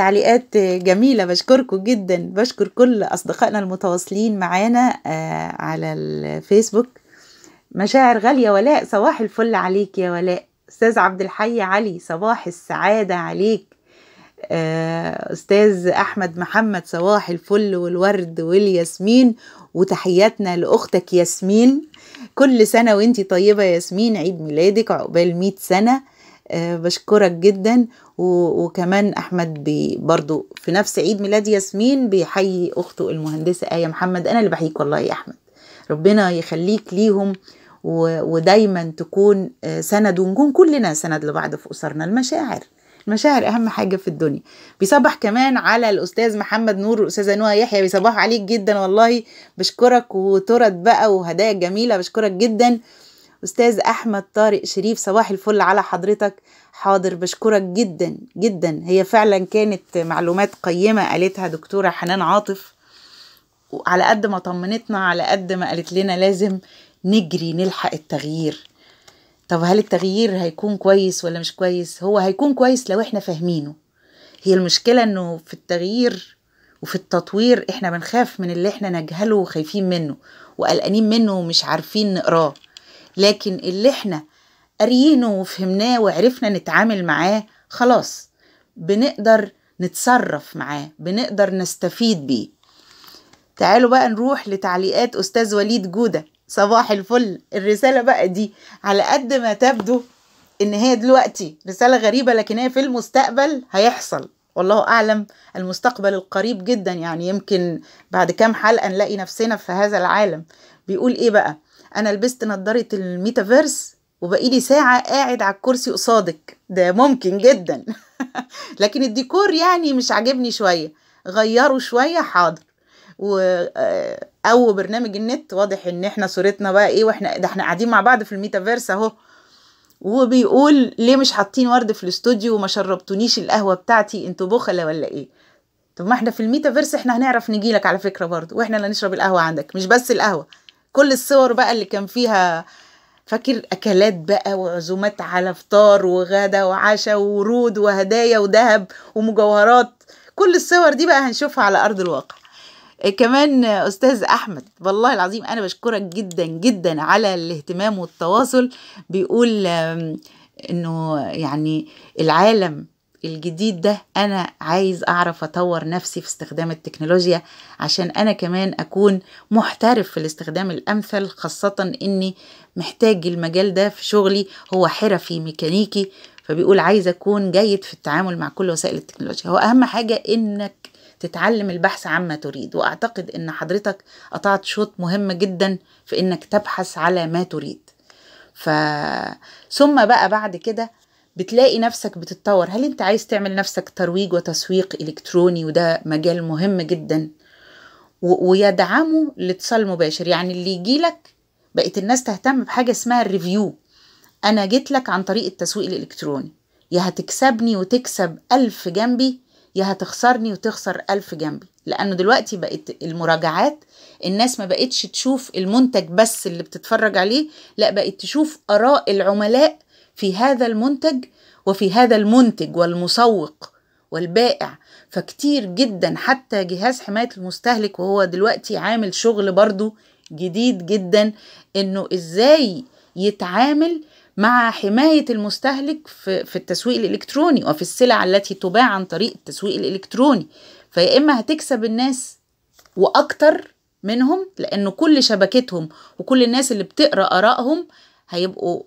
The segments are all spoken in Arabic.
تعليقات جميلة بشكركم جدا بشكر كل أصدقائنا المتواصلين معانا آه، على الفيسبوك مشاعر غالية ولاء صباح الفل عليك يا ولاء أستاذ عبد الحي علي صباح السعادة عليك آه، أستاذ أحمد محمد صباح الفل والورد والياسمين وتحياتنا لأختك ياسمين كل سنة وانتي طيبة ياسمين عيد ميلادك عقبال مئة سنة آه، بشكرك جدا وكمان احمد برضو في نفس عيد ميلاد ياسمين بيحيي اخته المهندسه ايه محمد انا اللي بحييك والله يا احمد ربنا يخليك ليهم ودايما تكون آه، سند ونكون كلنا سند لبعض في اسرنا المشاعر المشاعر اهم حاجه في الدنيا بيصبح كمان على الاستاذ محمد نور والاستاذه نوى يحيى بيصبحوا عليك جدا والله بشكرك وترد بقى وهدايا جميله بشكرك جدا أستاذ أحمد طارق شريف صباح الفل على حضرتك حاضر بشكرك جدا جدا هي فعلا كانت معلومات قيمة قالتها دكتورة حنان عاطف وعلى قد ما طمنتنا على قد ما قالت لنا لازم نجري نلحق التغيير طب هل التغيير هيكون كويس ولا مش كويس هو هيكون كويس لو احنا فاهمينه هي المشكلة انه في التغيير وفي التطوير احنا بنخاف من اللي احنا نجهله وخايفين منه وقلقانين منه ومش عارفين نقراه لكن اللي احنا قاريينه وفهمناه وعرفنا نتعامل معاه خلاص بنقدر نتصرف معاه بنقدر نستفيد بيه تعالوا بقى نروح لتعليقات أستاذ وليد جودة صباح الفل الرسالة بقى دي على قد ما تبدو إن هي دلوقتي رسالة غريبة لكن هي في المستقبل هيحصل والله أعلم المستقبل القريب جدا يعني يمكن بعد كام حلقة نلاقي نفسنا في هذا العالم بيقول إيه بقى انا لبست نضاره الميتافيرس وبقيلي ساعة قاعد على الكرسي قصادك ده ممكن جدا لكن الديكور يعني مش عاجبني شوية غيره شوية حاضر و آه، او برنامج النت واضح ان احنا صورتنا بقى ايه واحنا ده احنا قاعدين مع بعض في الميتافيرس اهو وبيقول ليه مش حاطين ورد في الاستوديو وما شربتونيش القهوه بتاعتي انتوا بخله ولا ايه طب ما احنا في الميتافيرس احنا هنعرف نجيلك على فكره برضه واحنا اللي نشرب القهوه عندك مش بس القهوه كل الصور بقى اللي كان فيها فاكر اكلات بقى وعزومات على فطار وغدا وعشاء وورود وهدايا وذهب ومجوهرات كل الصور دي بقى هنشوفها على ارض الواقع إيه كمان استاذ احمد والله العظيم انا بشكرك جدا جدا على الاهتمام والتواصل بيقول انه يعني العالم الجديد ده انا عايز اعرف اطور نفسي في استخدام التكنولوجيا عشان انا كمان اكون محترف في الاستخدام الامثل خاصه اني محتاج المجال ده في شغلي هو حرفي ميكانيكي فبيقول عايز اكون جيد في التعامل مع كل وسائل التكنولوجيا هو اهم حاجه انك تتعلم البحث عما تريد واعتقد ان حضرتك قطعت شوط مهم جدا في انك تبحث على ما تريد ف ثم بقى بعد كده بتلاقي نفسك بتتطور هل انت عايز تعمل نفسك ترويج وتسويق الكتروني وده مجال مهم جدا ويدعمه الاتصال المباشر يعني اللي يجيلك بقت الناس تهتم بحاجه اسمها الريفيو انا جيت لك عن طريق التسويق الالكتروني يا هتكسبني وتكسب ألف جنبي يا هتخسرني وتخسر ألف جنبي لأنه دلوقتي بقت المراجعات الناس ما بقتش تشوف المنتج بس اللي بتتفرج عليه لا بقت تشوف آراء العملاء في هذا المنتج وفي هذا المنتج والمسوق والبائع فكتير جدا حتى جهاز حماية المستهلك وهو دلوقتي عامل شغل برضو جديد جدا انه ازاي يتعامل مع حماية المستهلك في, في التسويق الإلكتروني وفي السلع التي تباع عن طريق التسويق الإلكتروني فيا إما هتكسب الناس وأكتر منهم لأن كل شبكتهم وكل الناس اللي بتقرأ آرائهم هيبقوا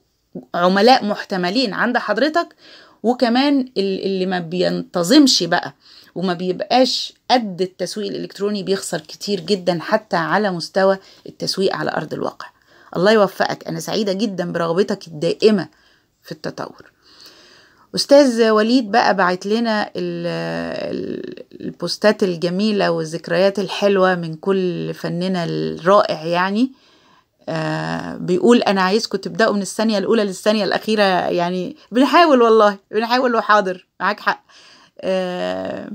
عملاء محتملين عند حضرتك وكمان اللي ما بينتظمش بقى وما بيبقاش قد التسويق الالكتروني بيخسر كتير جدا حتى على مستوى التسويق على ارض الواقع الله يوفقك انا سعيده جدا برغبتك الدائمه في التطور استاذ وليد بقى بعت لنا البوستات الجميله والذكريات الحلوه من كل فننا الرائع يعني آه، بيقول انا عايزكم تبداوا من الثانيه الاولى للثانيه الاخيره يعني بنحاول والله بنحاول وحاضر معاك حق آه،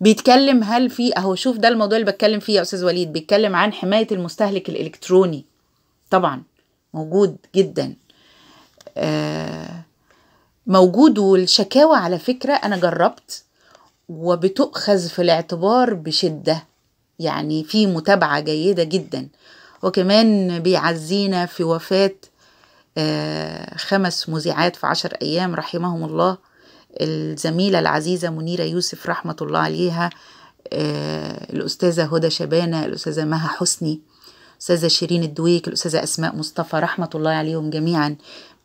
بيتكلم هل في اهو شوف ده الموضوع اللي بتكلم فيه يا استاذ وليد بيتكلم عن حمايه المستهلك الالكتروني طبعا موجود جدا آه، موجود والشكاوى على فكره انا جربت وبتؤخذ في الاعتبار بشده يعني في متابعه جيده جدا وكمان بيعزينا في وفاة آه، خمس مذيعات في عشر أيام رحمهم الله الزميلة العزيزة منيرة يوسف رحمة الله عليها آه، الأستاذة هدى شبانة الأستاذة مها حسني الأستاذة شيرين الدويك الأستاذة أسماء مصطفى رحمة الله عليهم جميعا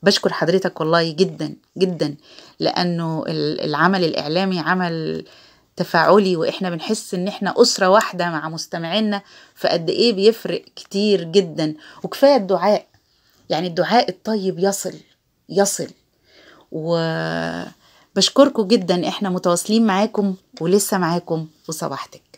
بشكر حضرتك والله جدا جدا لأنه العمل الإعلامي عمل تفاعلي واحنا بنحس ان احنا اسره واحده مع مستمعينا فقد ايه بيفرق كتير جدا وكفايه الدعاء يعني الدعاء الطيب يصل يصل وبشكركم جدا احنا متواصلين معاكم ولسه معاكم وصباحتك